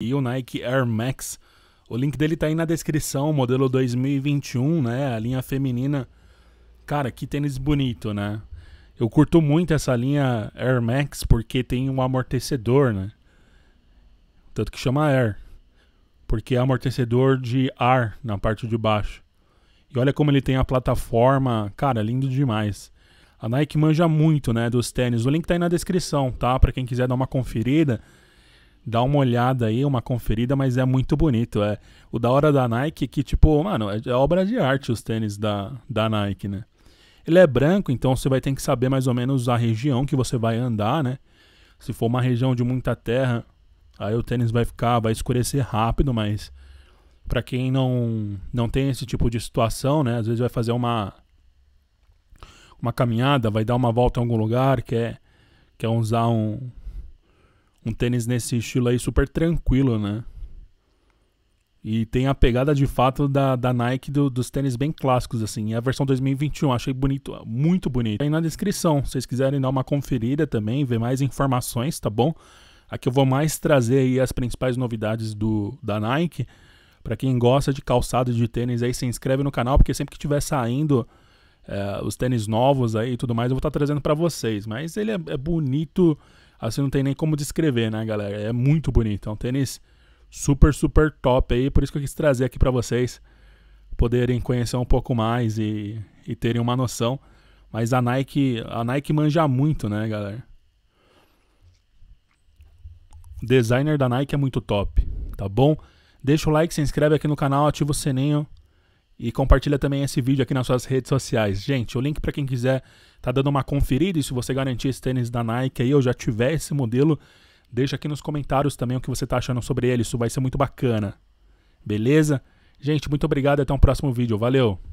e o Nike Air Max. O link dele tá aí na descrição, modelo 2021, né? A linha feminina. Cara, que tênis bonito, né? Eu curto muito essa linha Air Max porque tem um amortecedor, né? Tanto que chama Air. Porque é amortecedor de ar na parte de baixo. E olha como ele tem a plataforma. Cara, lindo demais. A Nike manja muito, né, dos tênis. O link tá aí na descrição, tá? Para quem quiser dar uma conferida dá uma olhada aí, uma conferida, mas é muito bonito. É o da hora da Nike que, tipo, mano, é, é obra de arte os tênis da, da Nike, né? Ele é branco, então você vai ter que saber mais ou menos a região que você vai andar, né? Se for uma região de muita terra, aí o tênis vai ficar, vai escurecer rápido, mas para quem não não tem esse tipo de situação, né? Às vezes vai fazer uma uma caminhada, vai dar uma volta em algum lugar, quer quer usar um um tênis nesse estilo aí super tranquilo, né? E tem a pegada de fato da, da Nike do, dos tênis bem clássicos, assim. É a versão 2021, achei bonito, muito bonito. Aí na descrição, se vocês quiserem dar uma conferida também, ver mais informações, tá bom? Aqui eu vou mais trazer aí as principais novidades do, da Nike. Para quem gosta de calçado de tênis aí, se inscreve no canal, porque sempre que tiver saindo é, os tênis novos aí e tudo mais, eu vou estar tá trazendo para vocês. Mas ele é, é bonito, Assim não tem nem como descrever, né, galera? É muito bonito. É um tênis super, super top aí. Por isso que eu quis trazer aqui para vocês poderem conhecer um pouco mais e, e terem uma noção. Mas a Nike, a Nike manja muito, né, galera? O designer da Nike é muito top, tá bom? Deixa o like, se inscreve aqui no canal, ativa o sininho e compartilha também esse vídeo aqui nas suas redes sociais. Gente, o link para quem quiser tá dando uma conferida e se você garantir esse tênis da Nike aí, eu já tiver esse modelo, deixa aqui nos comentários também o que você tá achando sobre ele, isso vai ser muito bacana. Beleza? Gente, muito obrigado, até um próximo vídeo. Valeu!